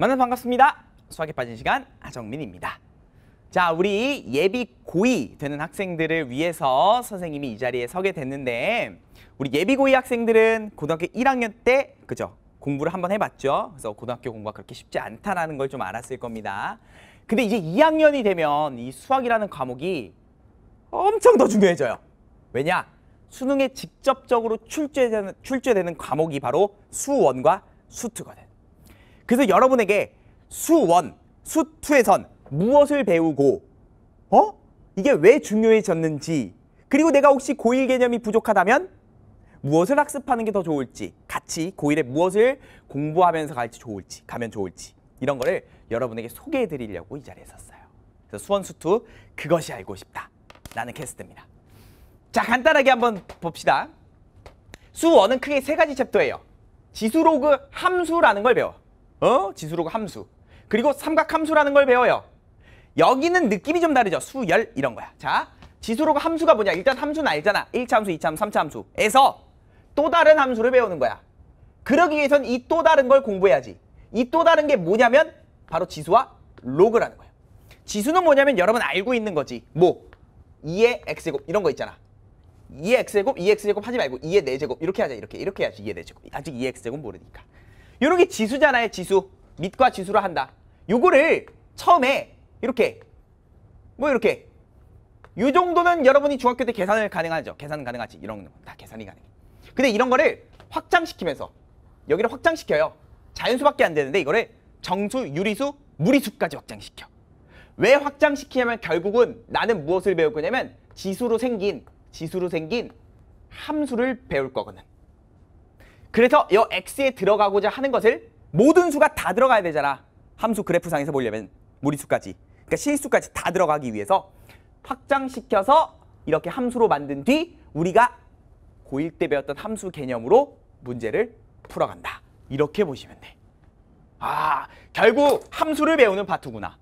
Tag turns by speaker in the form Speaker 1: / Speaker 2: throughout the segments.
Speaker 1: 만나 반갑습니다. 수학에 빠진 시간 아정민입니다. 자, 우리 예비 고이 되는 학생들을 위해서 선생님이 이 자리에 서게 됐는데 우리 예비 고이 학생들은 고등학교 1학년 때 그죠? 공부를 한번 해봤죠. 그래서 고등학교 공부가 그렇게 쉽지 않다라는 걸 좀 알았을 겁니다. 근데 이제 2학년이 되면 이 수학이라는 과목이 엄청 더 중요해져요. 왜냐? 수능에 직접적으로 출제되는, 출제되는 과목이 바로 수원과 수투거든. 그래서 여러분에게 수원, 수투에선 무엇을 배우고 어? 이게 왜 중요해졌는지 그리고 내가 혹시 고일 개념이 부족하다면 무엇을 학습하는 게 더 좋을지 같이 고일에 무엇을 공부하면서 갈지 좋을지 가면 좋을지 이런 거를 여러분에게 소개해 드리려고 이 자리에 섰어요. 그래서 수원수투 그것이 알고 싶다. 라는 캐스트입니다. 자 간단하게 한번 봅시다. 수원은 크게 세 가지 챕터예요. 지수로그 함수라는 걸 배워. 어? 지수로그 함수. 그리고 삼각함수라는 걸 배워요. 여기는 느낌이 좀 다르죠. 수열 이런 거야. 자, 지수로그 함수가 뭐냐. 일단 함수는 알잖아. 1차 함수, 2차 함수, 3차 함수에서 또 다른 함수를 배우는 거야. 그러기 위해선 이또 다른 걸 공부해야지. 이 또 다른 게 뭐냐면 바로 지수와 로그라는 거야. 지수는 뭐냐면 여러분 알고 있는 거지. 뭐 2의 x제곱 이런 거 있잖아. 2의 x제곱, 2x제곱 하지 말고 2의 4제곱 이렇게 하자. 이렇게 이렇게 해야지. 2의 4제곱. 아직 2x제곱 모르니까. 요렇게 지수잖아요 지수 밑과 지수로 한다 요거를 처음에 이렇게 뭐 이렇게 요정도는 여러분이 중학교 때 계산을 가능하죠. 계산 가능하지. 이런 거 다 계산이 가능해. 근데 이런 거를 확장시키면서 여기를 확장시켜요. 자연수밖에 안 되는데 이거를 정수, 유리수, 무리수까지 확장시켜. 왜 확장시키냐면 결국은 나는 무엇을 배울 거냐면 지수로 생긴 지수로 생긴 함수를 배울 거거든. 그래서 이 x에 들어가고자 하는 것을 모든 수가 다 들어가야 되잖아. 함수 그래프상에서 보려면 무리수까지. 그러니까 실수까지 다 들어가기 위해서 확장시켜서 이렇게 함수로 만든 뒤 우리가 고1 때 배웠던 함수 개념으로 문제를 풀어간다. 이렇게 보시면 돼. 아, 결국 함수를 배우는 파트구나.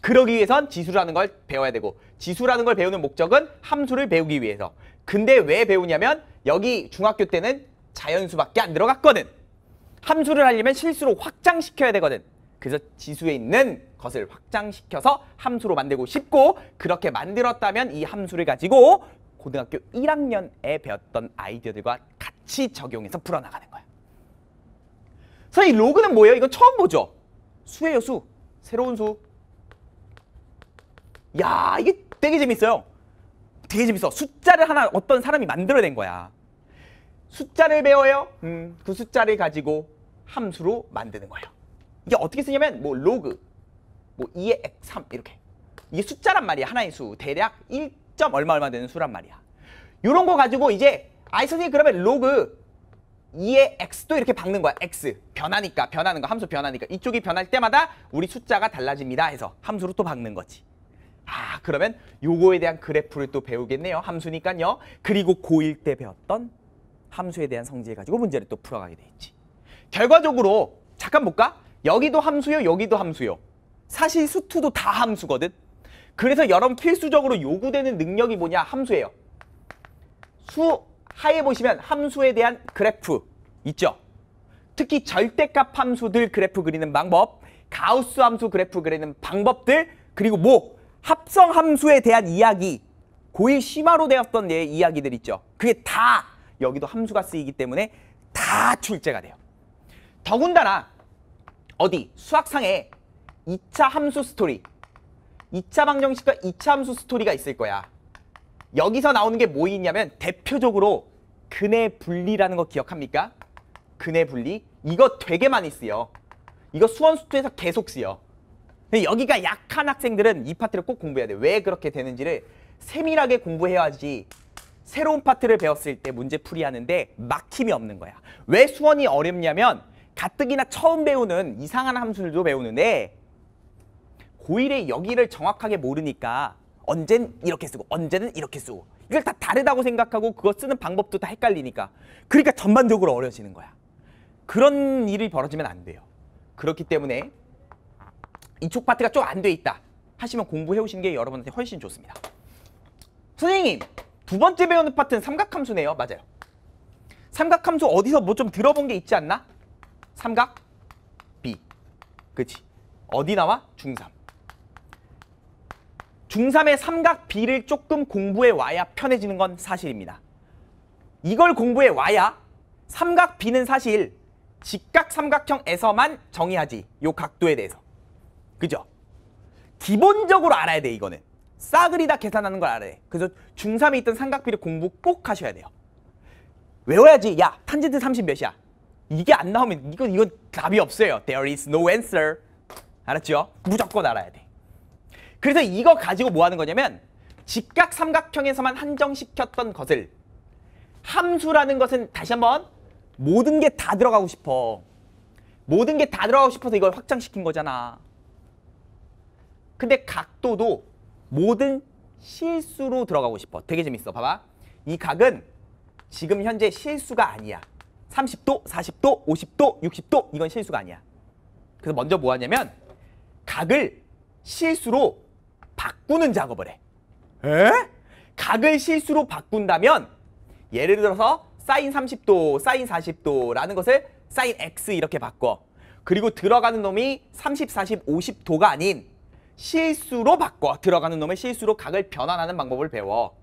Speaker 1: 그러기 위해선 지수라는 걸 배워야 되고 지수라는 걸 배우는 목적은 함수를 배우기 위해서. 근데 왜 배우냐면 여기 중학교 때는 자연수밖에 안 들어갔거든. 함수를 하려면 실수로 확장시켜야 되거든. 그래서 지수에 있는 것을 확장시켜서 함수로 만들고 싶고 그렇게 만들었다면 이 함수를 가지고 고등학교 1학년에 배웠던 아이디어들과 같이 적용해서 풀어나가는 거야. 선생님 이 로그는 뭐예요? 이건 처음 보죠? 수예요, 수. 새로운 수. 야, 이게 되게 재밌어요. 되게 재밌어. 숫자를 하나 어떤 사람이 만들어낸 거야. 숫자를 배워요. 음, 그 숫자를 가지고 함수로 만드는 거예요. 이게 어떻게 쓰냐면 뭐 로그, 뭐 2의 x3 이렇게. 이게 숫자란 말이야. 하나의 수. 대략 1. 얼마 얼마 되는 수란 말이야. 이런 거 가지고 이제 아이 선생님 그러면 로그 2의 x도 이렇게 박는 거야. x 변하니까 변하는 거 함수 변하니까 이쪽이 변할 때마다 우리 숫자가 달라집니다 해서 함수로 또 박는 거지. 아 그러면 요거에 대한 그래프를 또 배우겠네요. 함수니까요. 그리고 고1 때 배웠던 함수에 대한 성질 가지고 문제를 또 풀어가게 돼 있지. 결과적으로 잠깐 볼까? 여기도 함수요, 여기도 함수요. 사실 수투도 다 함수거든. 그래서 여러분 필수적으로 요구되는 능력이 뭐냐? 함수예요. 수 하에 보시면 함수에 대한 그래프 있죠? 특히 절대값 함수들 그래프 그리는 방법, 가우스 함수 그래프 그리는 방법들, 그리고 뭐 합성 함수에 대한 이야기, 고일 심화로 되었던 내 이야기들 있죠. 그게 다 여기도 함수가 쓰이기 때문에 다 출제가 돼요. 더군다나 어디 수학상에 2차 함수 스토리 2차 방정식과 2차 함수 스토리가 있을 거야. 여기서 나오는 게 뭐 있냐면 대표적으로 근해 분리라는 거 기억합니까? 근해 분리 이거 되게 많이 쓰여. 이거 수원수투에서 계속 쓰여. 근데 여기가 약한 학생들은 이 파트를 꼭 공부해야 돼. 왜 그렇게 되는지를 세밀하게 공부해야지 새로운 파트를 배웠을 때 문제 풀이하는데 막힘이 없는 거야. 왜 수원이 어렵냐면 가뜩이나 처음 배우는 이상한 함수들도 배우는데 고1의 여기를 정확하게 모르니까 언젠 이렇게 쓰고 언제는 이렇게 쓰고 이걸 다 다르다고 생각하고 그거 쓰는 방법도 다 헷갈리니까 그러니까 전반적으로 어려지는 워 거야. 그런 일이 벌어지면 안 돼요. 그렇기 때문에 이쪽 파트가 좀 안 돼 있다 하시면 공부해 오시는 게 여러분한테 훨씬 좋습니다. 선생님 두 번째 배우는 파트는 삼각함수네요. 맞아요. 삼각함수 어디서 뭐 좀 들어본 게 있지 않나? 삼각 B. 그치? 어디 나와? 중3. 중3의 삼각 B를 조금 공부해 와야 편해지는 건 사실입니다. 이걸 공부해 와야 삼각 B는 사실 직각 삼각형에서만 정의하지. 요 각도에 대해서. 그죠? 기본적으로 알아야 돼, 이거는. 싸그리 다 계산하는 걸 알아야 돼. 그래서 중3에 있던 삼각비를 공부 꼭 하셔야 돼요. 외워야지. 야, 탄젠트 30 몇이야? 이게 안 나오면 이건 이건 답이 없어요. There is no answer. 알았죠? 무조건 알아야 돼. 그래서 이거 가지고 뭐 하는 거냐면 직각 삼각형에서만 한정시켰던 것을 함수라는 것은 다시 한번 모든 게 다 들어가고 싶어. 모든 게 다 들어가고 싶어서 이걸 확장시킨 거잖아. 근데 각도도 모든 실수로 들어가고 싶어. 되게 재밌어. 봐봐. 이 각은 지금 현재 실수가 아니야. 30도, 40도, 50도, 60도 이건 실수가 아니야. 그래서 먼저 뭐 하냐면 각을 실수로 바꾸는 작업을 해. 에? 각을 실수로 바꾼다면 예를 들어서 사인 30도, 사인 40도라는 것을 사인 x 이렇게 바꿔. 그리고 들어가는 놈이 30, 40, 50도가 아닌 실수로 바꿔. 들어가는 놈의 실수로 각을 변환하는 방법을 배워.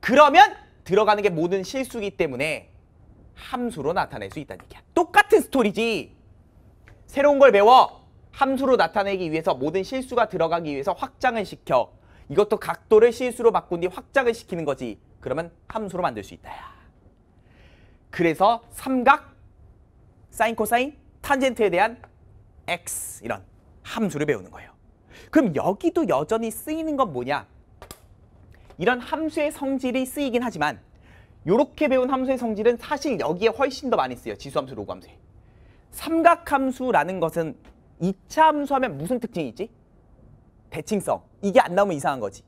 Speaker 1: 그러면 들어가는 게 모든 실수기 때문에 함수로 나타낼 수 있다는 얘기야. 똑같은 스토리지. 새로운 걸 배워. 함수로 나타내기 위해서 모든 실수가 들어가기 위해서 확장을 시켜. 이것도 각도를 실수로 바꾼 뒤 확장을 시키는 거지. 그러면 함수로 만들 수 있다. 야 그래서 삼각, 사인, 코사인, 탄젠트에 대한 x 이런 함수를 배우는 거예요. 그럼 여기도 여전히 쓰이는 건 뭐냐? 이런 함수의 성질이 쓰이긴 하지만 이렇게 배운 함수의 성질은 사실 여기에 훨씬 더 많이 쓰여 지수함수, 로그함수에. 삼각함수라는 것은 2차 함수하면 무슨 특징이 있지? 대칭성. 이게 안 나오면 이상한 거지.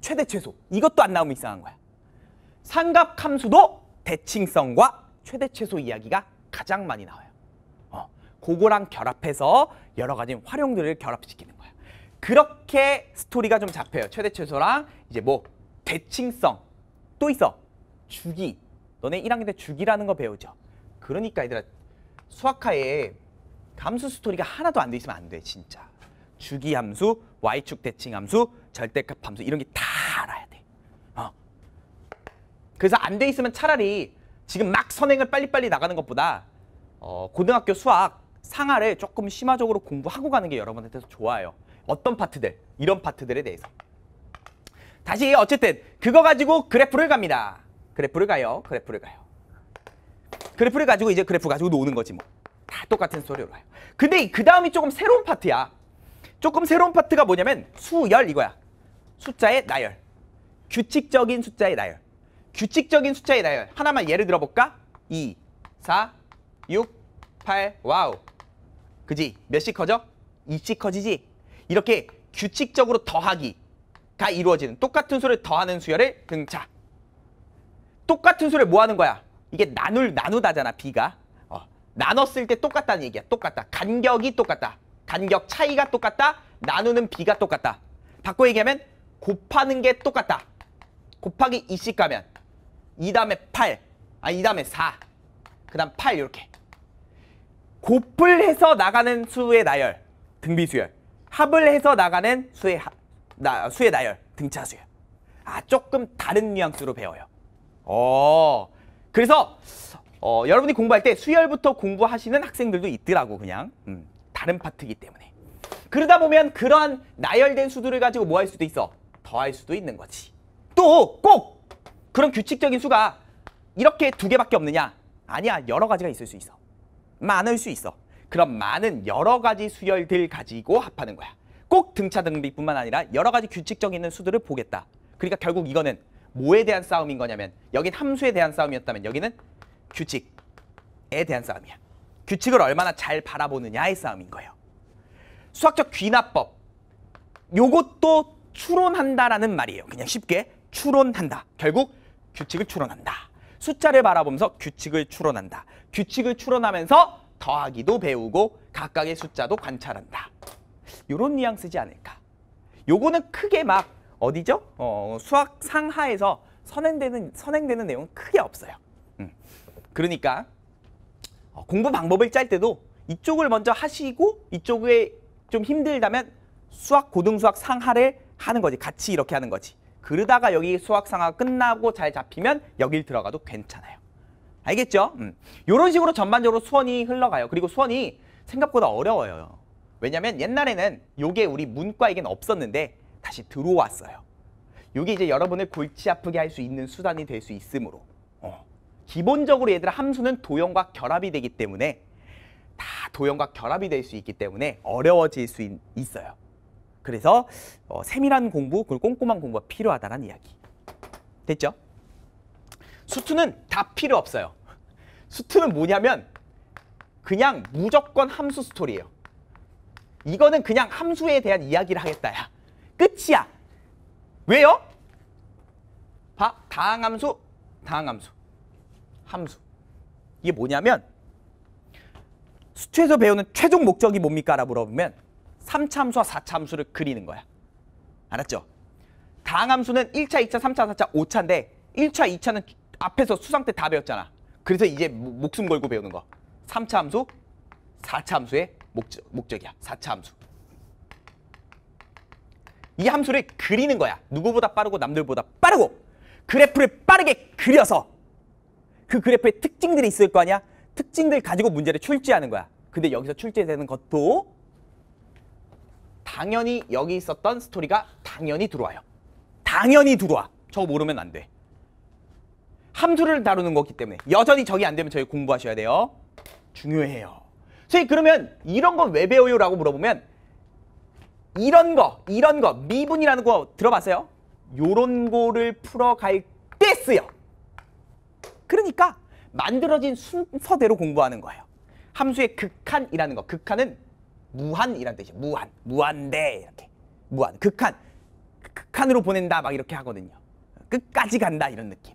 Speaker 1: 최대 최소. 이것도 안 나오면 이상한 거야. 삼각함수도 대칭성과 최대 최소 이야기가 가장 많이 나와요. 그거랑 결합해서 여러 가지 활용들을 결합시키는 거야. 그렇게 스토리가 좀 잡혀요. 최대 최소랑 이제 뭐 대칭성 또 있어. 주기. 너네 1학년 때 주기라는 거 배우죠. 그러니까 얘들아 수학하에 감수 스토리가 하나도 안 돼 있으면 안 돼 진짜. 주기 함수, y축 대칭 함수, 절대값 함수 이런 게 다 알아야 돼. 어. 그래서 안 돼 있으면 차라리 지금 막 선행을 빨리빨리 나가는 것보다 어, 고등학교 수학 상하를 조금 심화적으로 공부하고 가는 게 여러분한테도 좋아요. 어떤 파트들, 이런 파트들에 대해서. 다시 어쨌든 그거 가지고 그래프를 갑니다. 그래프를 가요. 그래프를 가요. 그래프를 가지고 이제 그래프 가지고 노는 거지 뭐. 다 똑같은 소리로 해요. 근데 그 다음이 조금 새로운 파트야. 조금 새로운 파트가 뭐냐면 수열 이거야. 숫자의 나열. 규칙적인 숫자의 나열. 규칙적인 숫자의 나열. 하나만 예를 들어볼까? 2, 4, 6, 8, 와우. 그지? 몇씩 커져? 2씩 커지지? 이렇게 규칙적으로 더하기가 이루어지는 똑같은 수를 더하는 수열을 등차. 똑같은 수를 뭐 하는 거야? 이게 나눌, 나누다잖아, 비가. 어, 나눴을 때 똑같다는 얘기야. 똑같다. 간격이 똑같다. 간격 차이가 똑같다. 나누는 비가 똑같다. 바꿔 얘기하면 곱하는 게 똑같다. 곱하기 2씩 가면 2 다음에 8, 아니 2 다음에 4, 그 다음 8 이렇게. 곱을 해서 나가는 수의 나열, 등비 수열. 합을 해서 나가는 수의 하, 나, 수의 나열, 등차 수열. 아, 조금 다른 뉘앙스로 배워요. 어. 그래서 어, 여러분이 공부할 때 수열부터 공부하시는 학생들도 있더라고 그냥. 음, 다른 파트이기 때문에. 그러다 보면 그런 나열된 수들을 가지고 뭐 할 수도 있어? 더 할 수도 있는 거지. 또 꼭 그런 규칙적인 수가 이렇게 두 개밖에 없느냐? 아니야. 여러 가지가 있을 수 있어. 많을 수 있어. 그럼 많은 여러 가지 수열들 가지고 합하는 거야. 꼭 등차 등비뿐만 아니라 여러 가지 규칙적 있는 수들을 보겠다. 그러니까 결국 이거는 뭐에 대한 싸움인 거냐면 여긴 함수에 대한 싸움이었다면 여기는 규칙에 대한 싸움이야. 규칙을 얼마나 잘 바라보느냐의 싸움인 거예요. 수학적 귀납법. 요것도 추론한다라는 말이에요. 그냥 쉽게 추론한다. 결국 규칙을 추론한다. 숫자를 바라보면서 규칙을 추론한다. 규칙을 추론하면서 더하기도 배우고 각각의 숫자도 관찰한다. 이런 뉘앙스지 않을까. 요거는 크게 막 어디죠? 어, 수학 상하에서 선행되는, 선행되는 내용은 크게 없어요. 음. 그러니까 어, 공부 방법을 짤 때도 이쪽을 먼저 하시고 이쪽에 좀 힘들다면 수학, 고등수학 상하를 하는 거지. 같이 이렇게 하는 거지. 그러다가 여기 수학상하 끝나고 잘 잡히면 여길 들어가도 괜찮아요. 알겠죠? 음. 이런 식으로 전반적으로 수원이 흘러가요. 그리고 수원이 생각보다 어려워요. 왜냐면 옛날에는 요게 우리 문과에겐 없었는데 다시 들어왔어요. 요게 이제 여러분을 골치 아프게 할 수 있는 수단이 될 수 있으므로 어. 기본적으로 얘들아 함수는 도형과 결합이 되기 때문에 다 도형과 결합이 될 수 있기 때문에 어려워질 수 있, 있어요. 그래서 어, 세밀한 공부, 그리고 꼼꼼한 공부가 필요하다는 이야기. 됐죠? 수투는 다 필요 없어요. 수투는 뭐냐면 그냥 무조건 함수 스토리예요. 이거는 그냥 함수에 대한 이야기를 하겠다야. 끝이야. 왜요? 봐, 다항함수, 다항함수, 함수. 이게 뭐냐면 수투에서 배우는 최종 목적이 뭡니까? 라고 물어보면 3참수와 4참수를 그리는 거야. 알았죠? 다항함수는 1차, 2차, 3차, 4차, 5차인데 1차, 2차는 앞에서 수상 때 다 배웠잖아. 그래서 이제 목숨 걸고 배우는 거. 3차 함수, 4차 함수의 목적, 목적이야. 4차 함수. 이 함수를 그리는 거야. 누구보다 빠르고 남들보다 빠르고 그 그래프를 빠르게 그려서 그그래프의 특징들이 있을 거 아니야? 특징들 가지고 문제를 출제하는 거야. 근데 여기서 출제되는 것도 당연히 여기 있었던 스토리가 당연히 들어와요. 당연히 들어와. 저거 모르면 안 돼. 함수를 다루는 거기 때문에 여전히 저기 안 되면 저희 공부하셔야 돼요. 중요해요. 선생님 그러면 이런 거 왜 배워요? 라고 물어보면 이런 거, 이런 거, 미분이라는 거 들어봤어요? 요런 거를 풀어갈 때 쓰여. 그러니까 만들어진 순서대로 공부하는 거예요. 함수의 극한이라는 거. 극한은 무한이란 뜻이에요. 무한, 무한대 이렇게 무한, 극한, 극한으로 보낸다 막 이렇게 하거든요. 끝까지 간다 이런 느낌.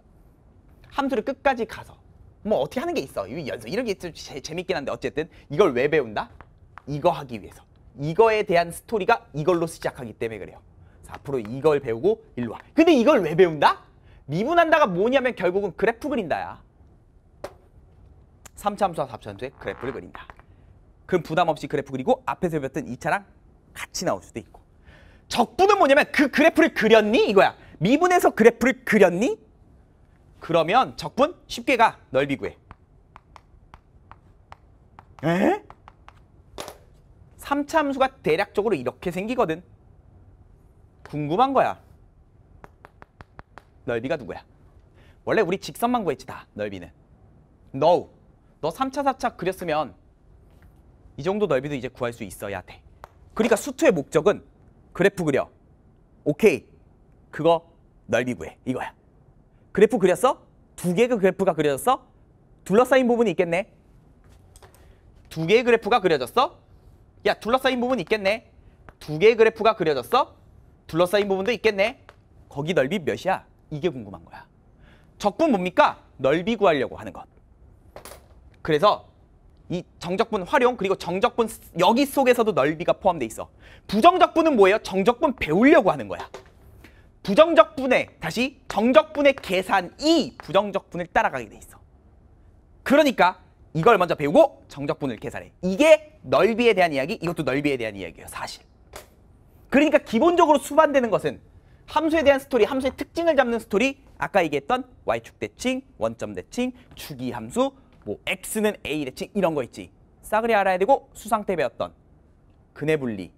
Speaker 1: 함수를 끝까지 가서 뭐 어떻게 하는 게 있어? 이 연습 이런 게좀 재밌긴 한데 어쨌든 이걸 왜 배운다? 이거 하기 위해서. 이거에 대한 스토리가 이걸로 시작하기 때문에 그래요. 앞으로 이걸 배우고 일로 와. 근데 이걸 왜 배운다? 미분한다가 뭐냐면 결국은 그래프 그린다야. 3차함수와 4차함수의 그래프를 그린다. 그럼 부담 없이 그 그래프 그리고 앞에서 배웠던 이 차랑 같이 나올 수도 있고 적분은 뭐냐면 그 그래프를 그렸니? 이거야. 미분에서 그래프를 그렸니? 그러면 적분 쉽게 가. 넓이 구해. 에? 3차 함수가 대략적으로 이렇게 생기거든. 궁금한 거야. 넓이가 누구야? 원래 우리 직선만 구했지 다. 넓이는. 너 o 너 3차, 4차 그렸으면 이 정도 넓이도 이제 구할 수 있어야 돼. 그러니까 수트의 목적은 그래프 그려. 오케이. 그거 넓이 구해. 이거야. 그래프 그렸어? 두 개의 그래프가 그려졌어? 둘러싸인 부분이 있겠네. 두 개의 그래프가 그려졌어? 야, 둘러싸인 부분 이 있겠네. 두 개의 그래프가 그려졌어? 둘러싸인 부분도 있겠네. 거기 넓이 몇이야? 이게 궁금한 거야. 적분 뭡니까? 넓이 구하려고 하는 것. 그래서 이 정적분 활용 그리고 정적분 여기 속에서도 넓이가 포함돼 있어. 부정적분은 뭐예요? 정적분 배우려고 하는 거야. 부정적분의 다시 정적분의 계산이 부정적분을 따라가게 돼 있어. 그러니까 이걸 먼저 배우고 정적분을 계산해. 이게 넓이에 대한 이야기, 이것도 넓이에 대한 이야기예요, 사실. 그러니까 기본적으로 수반되는 것은 함수에 대한 스토리, 함수의 특징을 잡는 스토리, 아까 얘기했던 y축 대칭, 원점 대칭, 주기 함수, 뭐 X는 a 랬칭 이런 거 있지. 싸그리 알아야 되고 수상 때 배웠던 근해 분리,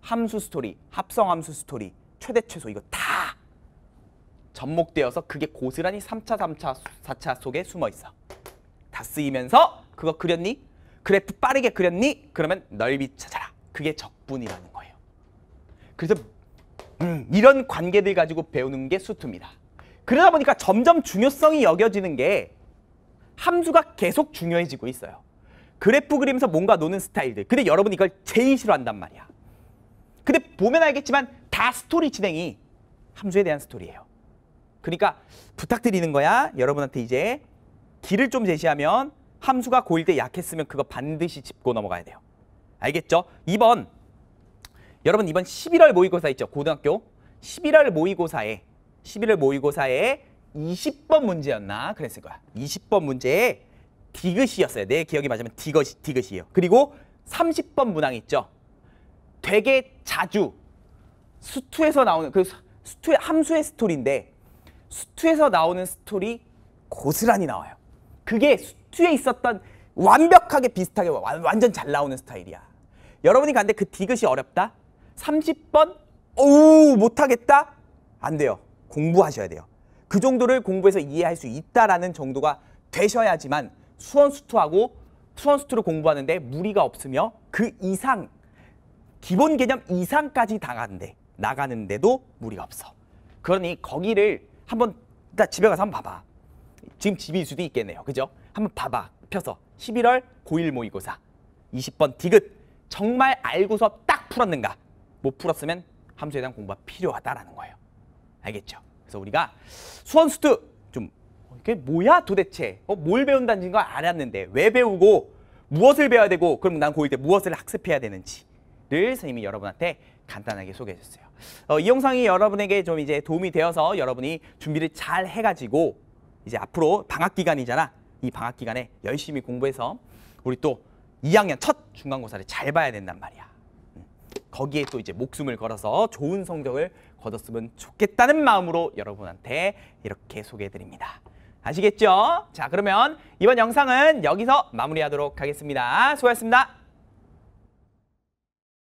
Speaker 1: 함수 스토리, 합성 함수 스토리, 최대 최소 이거 다 접목되어서 그게 고스란히 3차, 3차, 4차 속에 숨어 있어. 다 쓰이면서 그거 그렸니? 그래프 빠르게 그렸니? 그러면 넓이 찾아라. 그게 적분이라는 거예요. 그래서 음, 이런 관계들 가지고 배우는 게수트입니다 그러다 보니까 점점 중요성이 여겨지는 게 함수가 계속 중요해지고 있어요. 그래프 그리면서 뭔가 노는 스타일들. 근데 여러분이 걸 제일 싫어한단 말이야. 근데 보면 알겠지만 다 스토리 진행이 함수에 대한 스토리예요. 그러니까 부탁드리는 거야. 여러분한테 이제 길을 좀 제시하면 함수가 고일 때 약했으면 그거 반드시 짚고 넘어가야 돼요. 알겠죠? 2번. 여러분 이번 11월 모의고사 있죠? 고등학교. 11월 모의고사에 11월 모의고사에 20번 문제였나 그랬을 거야. 20번 문제에 디귿이었어요. 내 기억이 맞으면 디귿, 디귿이에요. 그리고 30번 문항 있죠. 되게 자주 수투에서 나오는 그 수투의 함수의 스토리인데 수투에서 나오는 스토리 고스란히 나와요. 그게 수투에 있었던 완벽하게 비슷하게 완전 잘 나오는 스타일이야. 여러분이 간데 그 디귿이 어렵다? 30번? 오우 못하겠다? 안 돼요. 공부하셔야 돼요. 그 정도를 공부해서 이해할 수 있다라는 정도가 되셔야지만 수원수투하고 수원수투를 공부하는데 무리가 없으며 그 이상 기본 개념 이상까지 당가는데 나가는데도 무리가 없어. 그러니 거기를 한번 일 집에 가서 한번 봐봐. 지금 집일 수도 있겠네요. 그죠? 한번 봐봐. 펴서 11월 고1 모의고사 20번 디귿 정말 알고서 딱 풀었는가 못 풀었으면 함수에 대한 공부가 필요하다라는 거예요. 알겠죠? 그래서 우리가 수원수트 좀 어, 이게 뭐야 도대체 어, 뭘 배운다는 걸 알았는데 왜 배우고 무엇을 배워야 되고 그럼 난 고일 때 무엇을 학습해야 되는지를 선생님이 여러분한테 간단하게 소개해 줬어요. 어, 이 영상이 여러분에게 좀 이제 도움이 되어서 여러분이 준비를 잘 해가지고 이제 앞으로 방학 기간이잖아. 이 방학 기간에 열심히 공부해서 우리 또 2학년 첫 중간고사를 잘 봐야 된단 말이야. 음, 거기에 또 이제 목숨을 걸어서 좋은 성적을 거뒀으면 좋겠다는 마음으로 여러분한테 이렇게 소개해드립니다. 아시겠죠? 자 그러면 이번 영상은 여기서 마무리하도록 하겠습니다. 수고하셨습니다.